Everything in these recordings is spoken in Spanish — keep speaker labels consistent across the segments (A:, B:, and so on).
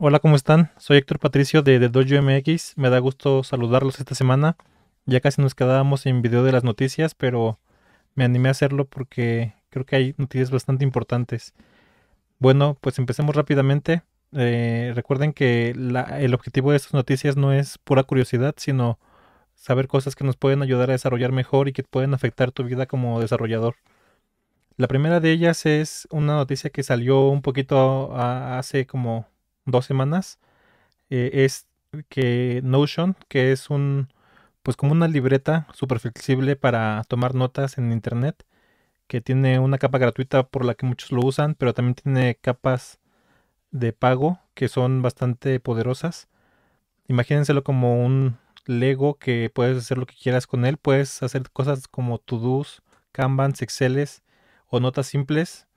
A: Hola, ¿cómo están? Soy Héctor Patricio de, The Dojo MX. Me da gusto saludarlos esta semana. Ya casi nos quedábamos en video de las noticias, pero me animé a hacerlo porque creo que hay noticias bastante importantes. Bueno, pues empecemos rápidamente. Eh, recuerden que el objetivo de estas noticias no es pura curiosidad, sino saber cosas que nos pueden ayudar a desarrollar mejor y que pueden afectar tu vida como desarrollador. La primera de ellas es una noticia que salió un poquito hace como dos semanas, eh, es que Notion, que es un, pues como una libreta super flexible para tomar notas en Internet, que tiene una capa gratuita por la que muchos lo usan, pero también tiene capas de pago que son bastante poderosas. Imagínenselo como un Lego que puedes hacer lo que quieras con él, puedes hacer cosas como to-dos, Kanbans, Exceles o notas simples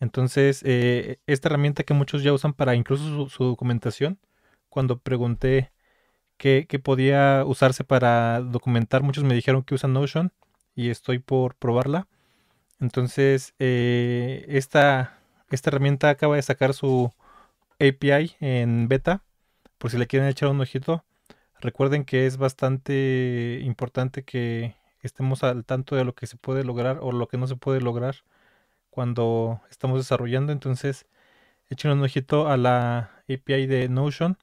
A: entonces, eh, esta herramienta que muchos ya usan para incluso su, documentación, cuando pregunté qué, podía usarse para documentar, muchos me dijeron que usan Notion y estoy por probarla. Entonces, eh, esta, esta herramienta acaba de sacar su API en beta, por si le quieren echar un ojito. Recuerden que es bastante importante que estemos al tanto de lo que se puede lograr o lo que no se puede lograr cuando estamos desarrollando. Entonces, echen un ojito a la API de Notion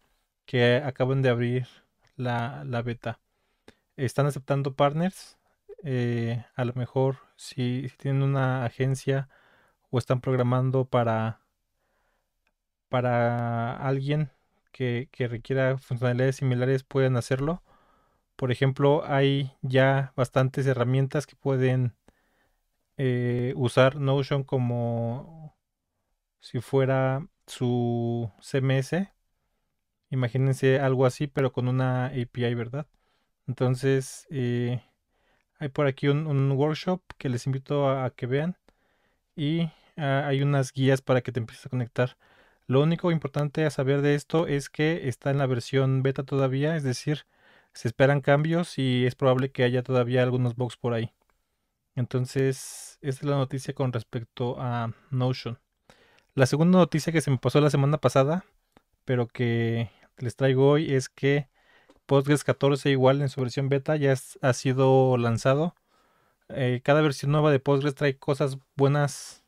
A: que acaban de abrir la, beta. Están aceptando partners. Eh, a lo mejor si, tienen una agencia o están programando para, para alguien que, que requiera funcionalidades similares, pueden hacerlo. Por ejemplo, hay ya bastantes herramientas que pueden eh, usar Notion como si fuera su CMS. Imagínense algo así, pero con una API, ¿verdad? Entonces, eh, hay por aquí un, workshop que les invito a, que vean. Y ah, hay unas guías para que te empieces a conectar. Lo único importante a saber de esto es que está en la versión beta todavía, es decir, se esperan cambios y es probable que haya todavía algunos bugs por ahí. Entonces, esta es la noticia con respecto a Notion. La segunda noticia que se me pasó la semana pasada, pero que les traigo hoy, es que Postgres 14 igual en su versión beta ya ha sido lanzado. Eh, cada versión nueva de Postgres trae cosas buenas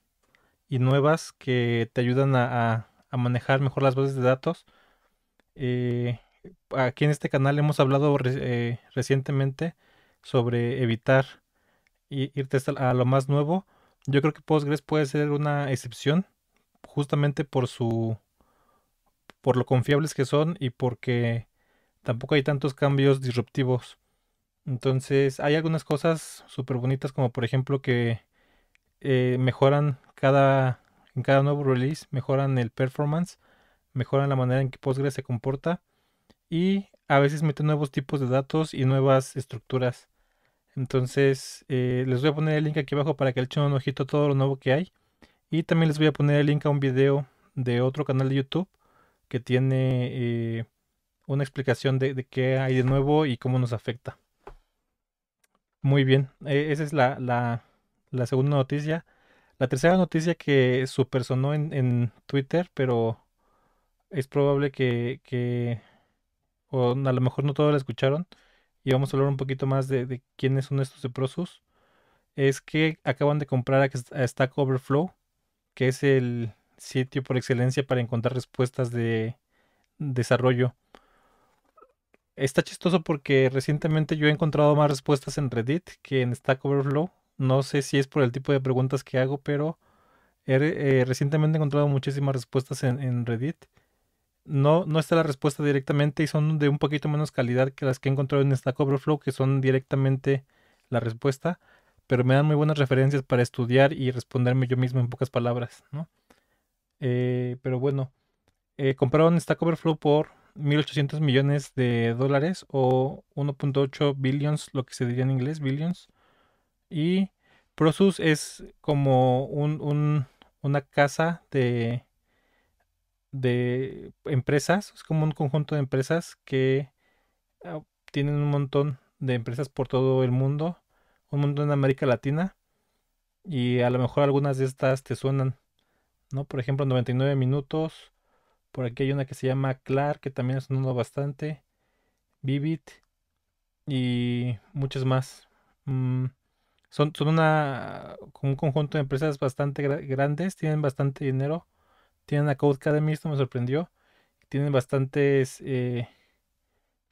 A: y nuevas que te ayudan a, manejar mejor las bases de datos. Eh, aquí en este canal hemos hablado eh, recientemente sobre evitar irte a lo más nuevo. Yo creo que Postgres puede ser una excepción, justamente por su por lo confiables que son y porque tampoco hay tantos cambios disruptivos. Entonces, hay algunas cosas súper bonitas, como por ejemplo que eh, mejoran cada, en cada nuevo release, mejoran el performance, mejoran la manera en que Postgres se comporta y a veces meten nuevos tipos de datos y nuevas estructuras. Entonces, eh, les voy a poner el link aquí abajo para que le echen un ojito a todo lo nuevo que hay. Y también les voy a poner el link a un video de otro canal de YouTube que tiene eh, una explicación de, qué hay de nuevo y cómo nos afecta. Muy bien, e, esa es la, la, la, segunda noticia. La tercera noticia que supersonó en, en Twitter, pero es probable que, que o a lo mejor no todos la escucharon y vamos a hablar un poquito más de, quiénes son estos ProSus. es que acaban de comprar a Stack Overflow, que es el sitio por excelencia para encontrar respuestas de desarrollo. Está chistoso porque recientemente yo he encontrado más respuestas en Reddit que en Stack Overflow. No sé si es por el tipo de preguntas que hago, pero eh, recientemente he encontrado muchísimas respuestas en Reddit no, no está la respuesta directamente y son de un poquito menos calidad que las que he encontrado en Stack Overflow, que son directamente la respuesta, pero me dan muy buenas referencias para estudiar y responderme yo mismo en pocas palabras, ¿no? Eh, pero bueno, eh, compraron Stack Overflow por 1.800 millones de dólares o 1.8 billions, lo que se diría en inglés, billions. Y Prosus es como un, una casa de de empresas, es como un conjunto de empresas que ah, tienen un montón de empresas por todo el mundo, un montón en América Latina, y a lo mejor algunas de estas te suenan, ¿no? Por ejemplo, 99 minutos, por aquí hay una que se llama Clark, que también es uno bastante, Vivid, y muchas más. Mm, son son una, un conjunto de empresas bastante grandes, tienen bastante dinero tienen a Academy, esto me sorprendió. Tienen bastantes eh,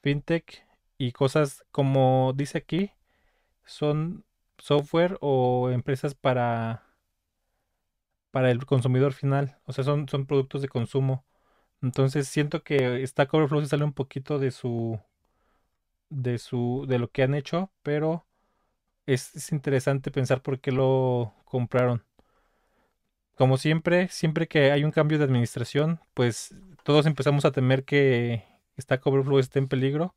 A: fintech y cosas como dice aquí, son software o empresas para, para el consumidor final. O sea, son, son productos de consumo. Entonces siento que está CoverFlow se sale un poquito de su de su de lo que han hecho, pero es interesante pensar por qué lo compraron como siempre, siempre que hay un cambio de administración, pues todos empezamos a temer que Stack Overflow esté en peligro.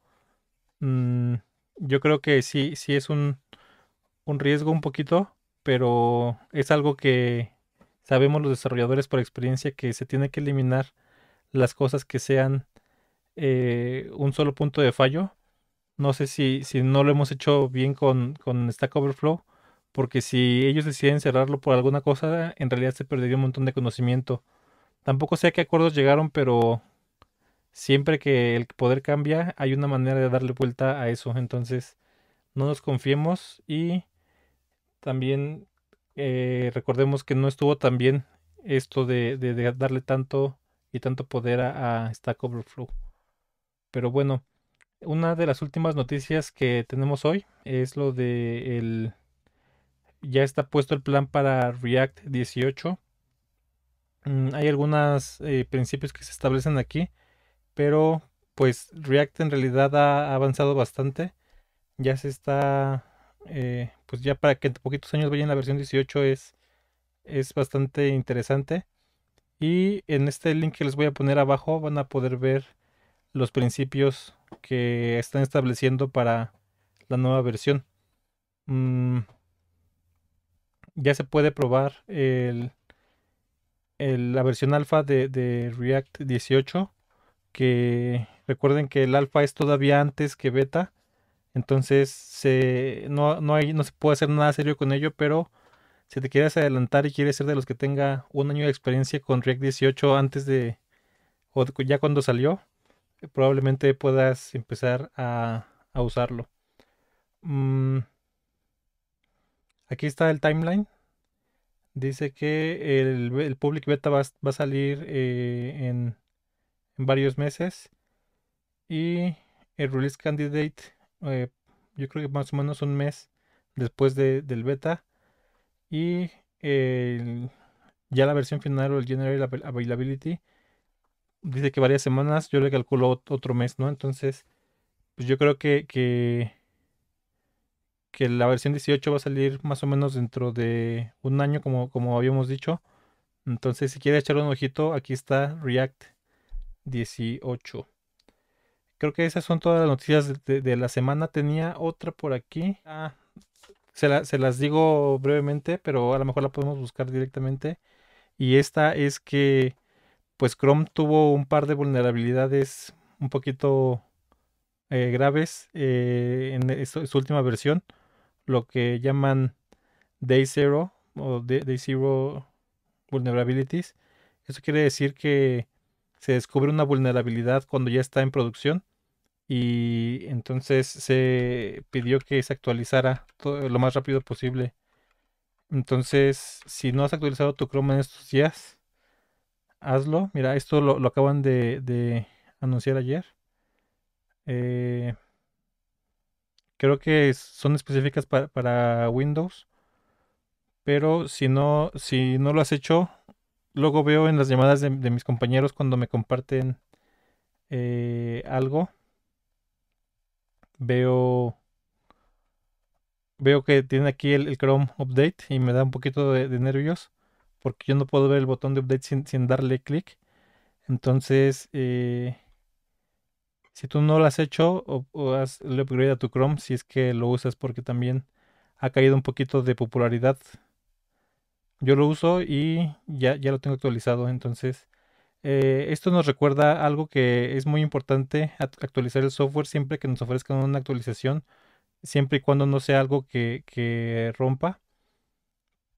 A: Mm, yo creo que sí, sí es un, riesgo un poquito, pero es algo que sabemos los desarrolladores por experiencia que se tiene que eliminar las cosas que sean eh, un solo punto de fallo. No sé si, no lo hemos hecho bien con, con Stack Overflow, porque si ellos deciden cerrarlo por alguna cosa, en realidad se perdería un montón de conocimiento. Tampoco sé a qué acuerdos llegaron, pero siempre que el poder cambia, hay una manera de darle vuelta a eso. Entonces, no nos confiemos y también eh, recordemos que no estuvo tan bien esto de, darle tanto y tanto poder a, a Stack Overflow. Pero bueno, una de las últimas noticias que tenemos hoy es lo de ya está puesto el plan para React 18. Mm, hay algunos eh, principios que se establecen aquí, pero pues React en realidad ha avanzado bastante. Ya se está, eh, pues ya para que en poquitos años vayan la versión 18 es, es bastante interesante. Y en este link que les voy a poner abajo van a poder ver los principios que están estableciendo para la nueva versión. Mm, ya se puede probar el, la versión alfa de, React 18. Que recuerden que el alfa es todavía antes que beta. Entonces se, no, hay, no se puede hacer nada serio con ello, pero si te quieres adelantar y quieres ser de los que tenga un año de experiencia con React 18 antes de, o ya cuando salió, probablemente puedas empezar a, usarlo. Mm, Aquí está el timeline. Dice que el, public beta va, a salir eh, en, varios meses. Y el release candidate, eh, yo creo que más o menos un mes después del beta. Y ya la versión final o el general availability dice que varias semanas. Yo le calculo otro mes, ¿no? Entonces, pues yo creo que que la versión 18 va a salir más o menos dentro de un año, como, como habíamos dicho. Entonces, si quiere echarle un ojito, aquí está React 18. Creo que esas son todas las noticias de, la semana. Tenía otra por aquí. Ah. se, las digo brevemente, pero a lo mejor la podemos buscar directamente. Y esta es que, pues Chrome tuvo un par de vulnerabilidades un poquito eh, graves eh, en e, su, última versión lo que llaman Day Zero o Day Zero Vulnerabilities. Eso quiere decir que se descubre una vulnerabilidad cuando ya está en producción y entonces se pidió que se actualizara lo más rápido posible. Entonces, si no has actualizado tu Chrome en estos días, hazlo. Mira, esto lo, acaban de, de, anunciar ayer. Eh, Creo que son específicas para, Windows. Pero si no, si no lo has hecho, luego veo en las llamadas de, mis compañeros cuando me comparten eh, algo. Veo. Veo que tiene aquí el, Chrome Update y me da un poquito de, nervios. Porque yo no puedo ver el botón de update sin, darle clic. Entonces. Eh, si tú no lo has hecho o, has le upgrade a tu Chrome, si es que lo usas porque también ha caído un poquito de popularidad. Yo lo uso y ya, lo tengo actualizado. Entonces, eh, esto nos recuerda algo que es muy importante, actualizar el software siempre que nos ofrezcan una actualización, siempre y cuando no sea algo que, rompa.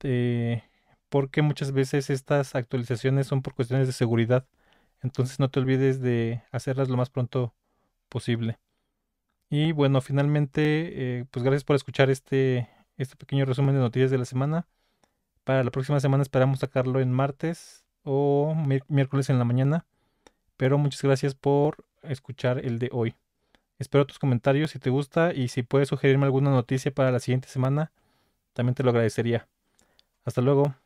A: Eh, porque muchas veces estas actualizaciones son por cuestiones de seguridad. Entonces no te olvides de hacerlas lo más pronto posible. Y bueno, finalmente, eh, pues gracias por escuchar este, este pequeño resumen de noticias de la semana. Para la próxima semana esperamos sacarlo en martes o miércoles en la mañana. Pero muchas gracias por escuchar el de hoy. Espero tus comentarios si te gusta y si puedes sugerirme alguna noticia para la siguiente semana, también te lo agradecería. Hasta luego.